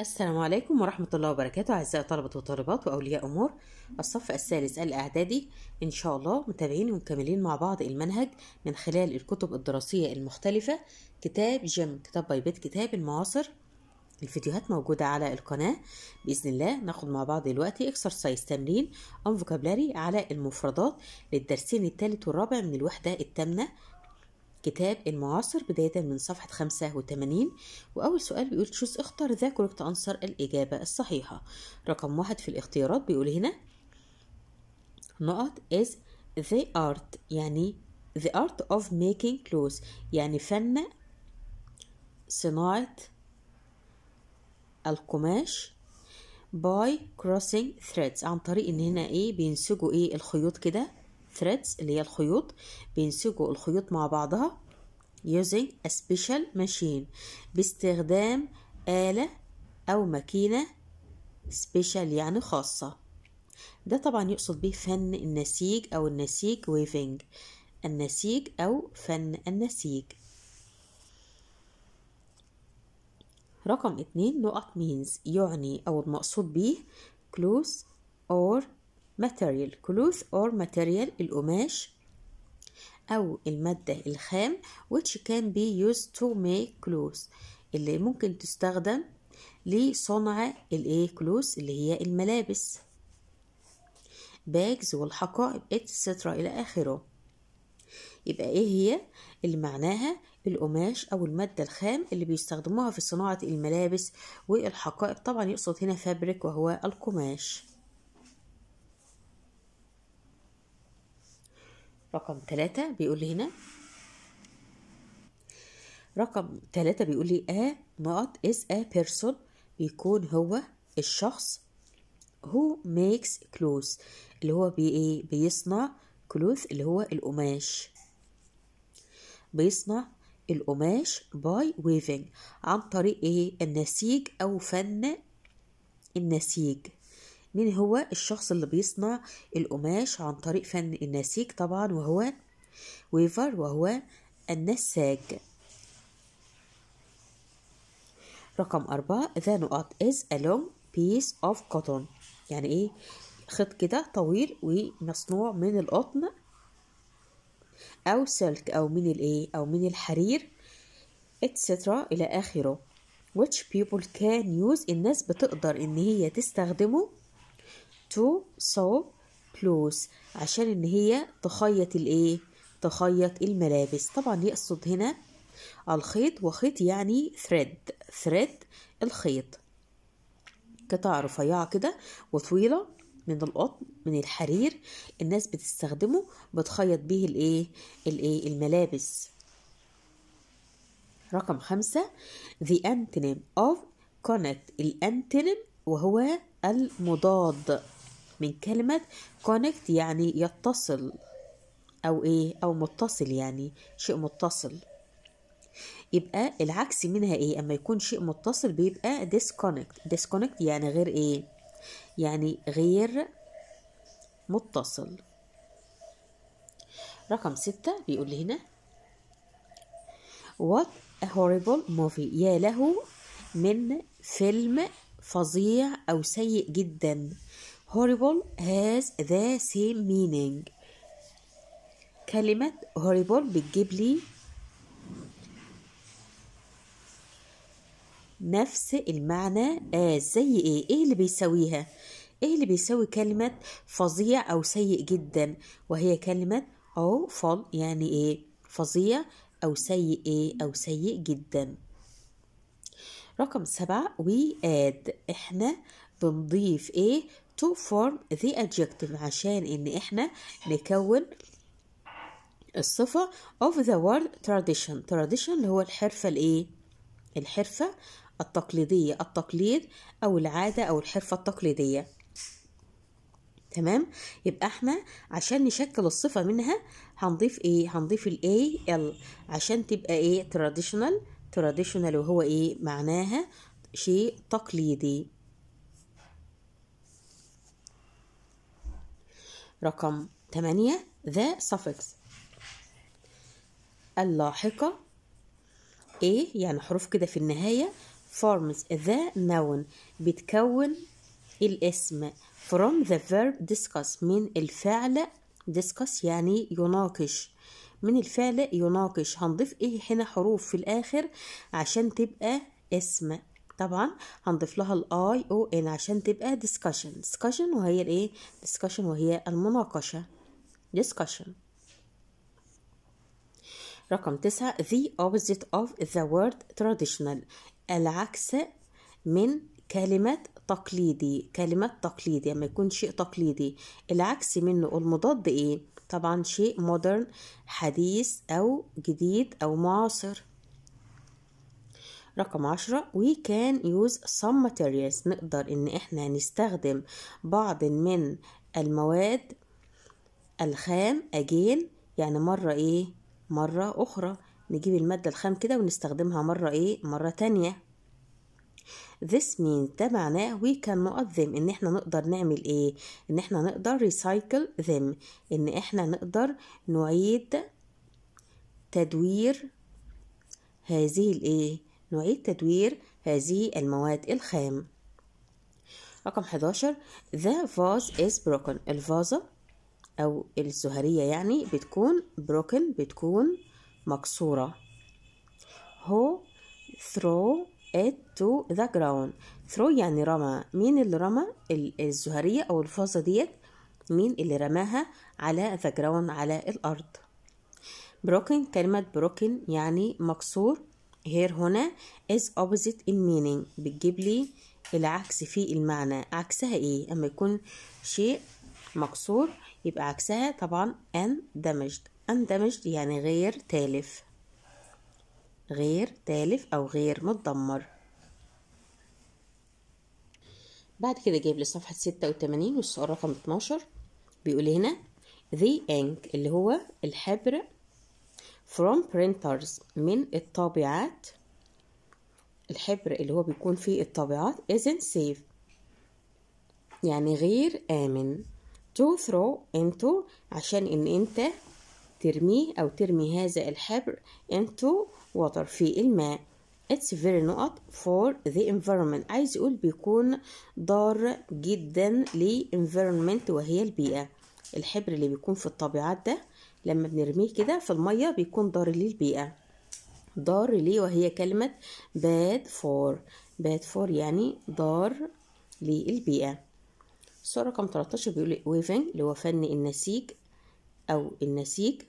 السلام عليكم ورحمة الله وبركاته أعزائي طلبة وطالبات وأولياء أمور الصف الثالث الإعدادي إن شاء الله متابعين ومكملين مع بعض المنهج من خلال الكتب الدراسية المختلفة كتاب جيم كتاب بايبيت كتاب المعاصر الفيديوهات موجودة على القناة بإذن الله ناخد مع بعض دلوقتي اكسرسايز تمرين أم فوكابلاري على المفردات للدرسين الثالث والرابع من الوحدة الثامنة كتاب المعاصر بداية من صفحة 85 وأول سؤال بيقول تشوز اختر ذا كوركت أنسر الإجابة الصحيحة رقم واحد في الاختيارات بيقول هنا نقط is the art يعني the art of making clothes يعني فن صناعة القماش by crossing threads عن طريق ان هنا ايه بينسجوا ايه الخيوط كده threads اللي هي الخيوط بينسجوا الخيوط مع بعضها using a special machine باستخدام آلة أو ماكينة special يعني خاصة ده طبعا يقصد به فن النسيج أو النسيج weaving النسيج أو فن النسيج رقم اتنين نقط means يعني أو المقصود به close or material cloth or material القماش أو المادة الخام which can be used to make clothes اللي ممكن تستخدم لصنع الايه كلوس اللي هي الملابس باجز والحقائب اتسترا الى اخره يبقى ايه هي اللي معناها القماش او المادة الخام اللي بيستخدموها في صناعة الملابس والحقائب طبعا يقصد هنا فابريك وهو القماش رقم ثلاثة بيقول لي هنا رقم ثلاثة بيقول لي a not is a person بيكون هو الشخص who makes clothes اللي هو بي ايه بيصنع كلوث اللي هو القماش بيصنع القماش باي weaving عن طريق ايه النسيج او فن النسيج مين هو الشخص اللي بيصنع القماش عن طريق فن النسيج طبعا وهو ويفر وهو النساج رقم أربعة the نقط is a long piece of cotton يعني إيه خيط كده طويل ومصنوع من القطن أو سلك أو من الإيه أو من الحرير اتسترا إلى آخره which people can use الناس بتقدر إن هي تستخدمه تو سو بلوز عشان ان هي تخيط الايه تخيط الملابس طبعا يقصد هنا الخيط وخيط يعني ثريد ثريد الخيط قطع رفيعة كده وطويلة من القطن من الحرير الناس بتستخدمه بتخيط بيه الايه الايه الملابس رقم خمسة the antonym of connect الانتنم وهو المضاد من كلمة connect يعني يتصل أو إيه أو متصل يعني شيء متصل يبقى العكس منها إيه أما يكون شيء متصل بيبقى disconnect disconnect يعني غير إيه يعني غير متصل رقم ستة بيقول لي هنا What a horrible movie يا له من فيلم فظيع أو سيء جدا horrible has the same meaning كلمة horrible بتجيب لي نفس المعنى as آه، زي ايه ايه اللي بيساويها ايه اللي بيساوي كلمة فظيع او سيء جدا وهي كلمة او فل يعني ايه فظيع او سيء ايه او سيء جدا رقم سبعة we add احنا بنضيف ايه to form the adjective عشان ان احنا نكون الصفة of the word tradition tradition اللي هو الحرفة الايه الحرفة التقليدية التقليد او العادة او الحرفة التقليدية تمام يبقى احنا عشان نشكل الصفة منها هنضيف ايه هنضيف A ال عشان تبقى ايه traditional traditional وهو ايه معناها شيء تقليدي رقم 8 the suffix اللاحقة a يعني حروف كده في النهاية forms the noun بتكون الاسم from the verb discuss من الفعل discuss يعني يناقش من الفعل يناقش هنضيف ايه هنا حروف في الاخر عشان تبقى اسم طبعا هنضيف لها الاي او ان عشان تبقى discussion discussion وهي الايه discussion وهي المناقشه discussion رقم تسعة the opposite of the word traditional العكس من كلمة تقليدي كلمة تقليدي يعني ما يكون شيء تقليدي العكس منه المضاد ايه طبعا شيء مودرن حديث او جديد او معاصر رقم عشرة we can use some materials نقدر ان احنا نستخدم بعض من المواد الخام again يعني مرة ايه مرة اخرى نجيب المادة الخام كده ونستخدمها مرة ايه مرة تانية this means ده معناه we can نقدم ان احنا نقدر نعمل ايه ان احنا نقدر recycle them ان احنا نقدر نعيد تدوير هذه الايه نعيد تدوير هذه المواد الخام رقم 11 the vase is broken الفازة أو الزهرية يعني بتكون broken بتكون مكسورة هو throw it to the ground throw يعني رمى مين اللي رمى الزهرية أو الفازة ديت مين اللي رماها على the ground على الأرض broken كلمة broken يعني مكسور هير هنا is opposite in meaning بتجيب لي العكس في المعنى عكسها ايه اما يكون شيء مكسور يبقى عكسها طبعا اندمجد اندمجد يعني غير تالف غير تالف او غير متدمر بعد كده جايب لي صفحة ستة وتمانين والسؤال رقم اتناشر بيقول هنا the ink اللي هو الحبر from printers من الطابعات الحبر اللي هو بيكون فيه الطابعات isn't safe يعني غير آمن to throw into عشان إن أنت ترميه أو ترمي هذا الحبر into water في الماء it's very not for the environment عايز يقول بيكون ضار جدا environment وهي البيئة الحبر اللي بيكون في الطابعات ده لما بنرميه كده في المية بيكون ضار للبيئة ضار ليه وهي كلمة باد فور باد فور يعني ضار للبيئة الصوره رقم 13 بيقول إيه؟ ويفنج اللي هو فن النسيج أو النسيج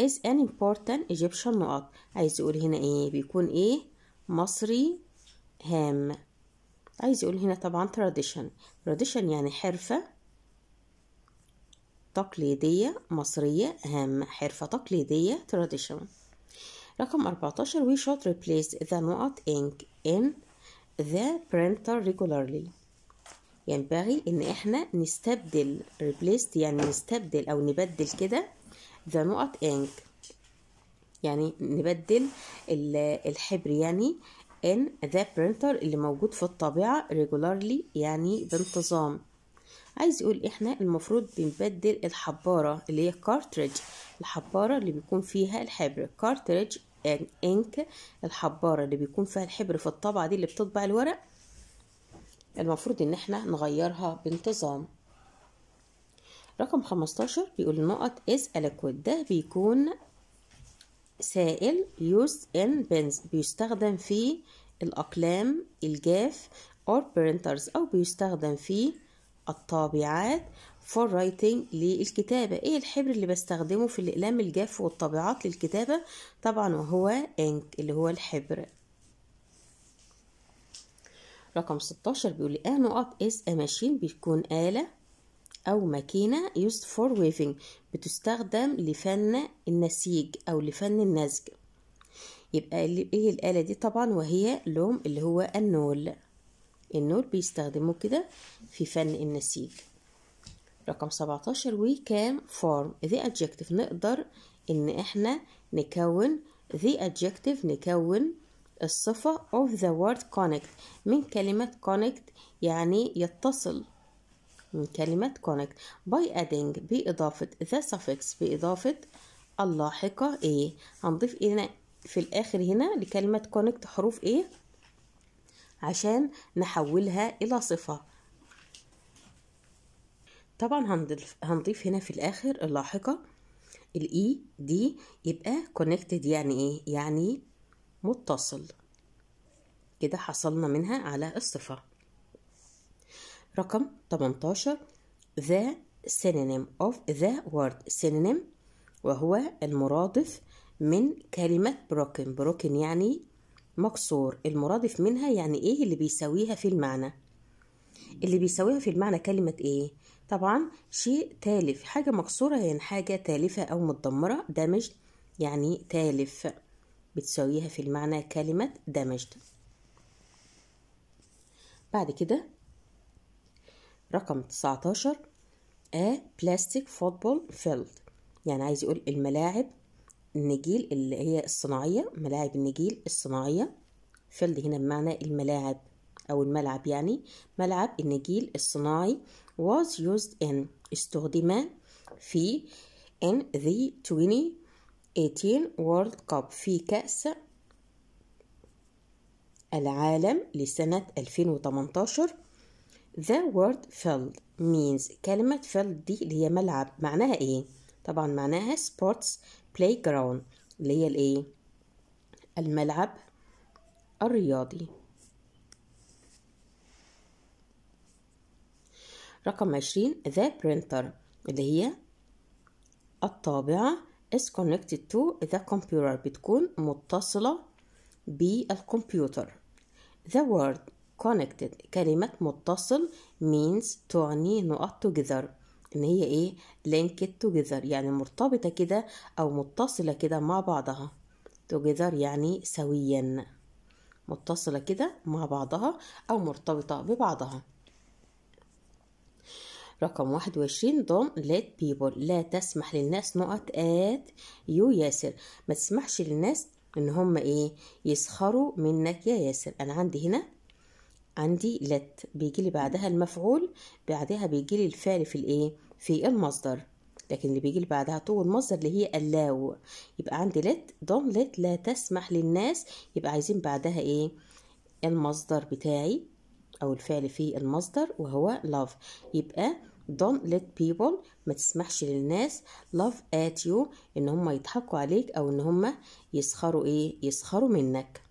is an important Egyptian نقط عايز يقول هنا ايه بيكون ايه مصري هام عايز يقول هنا طبعا tradition tradition يعني حرفة تقليدية مصرية هامة حرفة تقليدية تراديشن رقم 14 we should replace the نقط ink in the printer regularly ينبغي ان احنا نستبدل replaced يعني نستبدل او نبدل كده the نقط ink يعني نبدل الحبر يعني in the printer اللي موجود في الطبيعة regularly يعني بانتظام عايز يقول احنا المفروض بنبدل الحبارة اللي هي كارتريج الحبارة اللي بيكون فيها الحبر كارتريج انك الحبارة اللي بيكون فيها الحبر في الطبعة دي اللي بتطبع الورق المفروض ان احنا نغيرها بانتظام رقم 15 بيقول النقط a الكود ده بيكون سائل يوز ان بنز بيستخدم في الأقلام الجاف or printers أو بيستخدم في الطابعات فور رايتنج للكتابة ايه الحبر اللي بستخدمه في الإقلام الجاف والطابعات للكتابة طبعا وهو انك اللي هو الحبر رقم 16 بيقول لي اه نقط is a machine بيكون آلة أو ماكينة used for weaving بتستخدم لفن النسيج أو لفن النسج يبقى ايه الآلة دي طبعا وهي لوم اللي هو النول النور بيستخدموه كده في فن النسيج رقم 17 we can form the adjective نقدر ان احنا نكون the adjective نكون الصفة of the word connect من كلمة connect يعني يتصل من كلمة connect by adding بإضافة the suffix بإضافة اللاحقة ايه هنضيف هنا في الآخر هنا لكلمة connect حروف ايه عشان نحولها إلى صفة طبعا هنضيف, هنا في الآخر اللاحقة الإي دي e يبقى connected يعني إيه؟ يعني متصل كده حصلنا منها على الصفة رقم 18 the synonym of the word synonym وهو المرادف من كلمة broken broken يعني مكسور المرادف منها يعني ايه اللي بيساويها في المعنى اللي بيساويها في المعنى كلمة ايه طبعا شيء تالف حاجة مكسورة يعني حاجة تالفة أو متدمرة damaged يعني تالف بتساويها في المعنى كلمة دمجت بعد كده رقم 19 A plastic football field يعني عايز يقول الملاعب النجيل اللي هي الصناعية ملاعب النجيل الصناعية فلد هنا بمعنى الملاعب أو الملعب يعني ملعب النجيل الصناعي was used in استخدم في in the 2018 World Cup في كأس العالم لسنة 2018 The word field means كلمة field دي اللي هي ملعب معناها ايه؟ طبعا معناها sports بلاي جراوند اللي هي الايه الملعب الرياضي رقم عشرين the printer اللي هي الطابعة is connected to the computer بتكون متصلة بالكمبيوتر the word connected كلمة متصل means تعني نقط together ان هي ايه linked together يعني مرتبطة كده او متصلة كده مع بعضها together يعني سويا متصلة كده مع بعضها او مرتبطة ببعضها رقم واحد وعشرين دون let people لا تسمح للناس نقط at you ياسر ما تسمحش للناس ان هم ايه يسخروا منك يا ياسر انا عندي هنا عندي let بيجي لي بعدها المفعول بعدها بيجي لي الفعل في الايه في المصدر لكن اللي بيجي بعدها طول المصدر اللي هي allow يبقى عندي let don't let لا تسمح للناس يبقى عايزين بعدها ايه المصدر بتاعي او الفعل في المصدر وهو love يبقى don't let people ما تسمحش للناس love at you ان هم يضحكوا عليك او ان هم يسخروا ايه يسخروا منك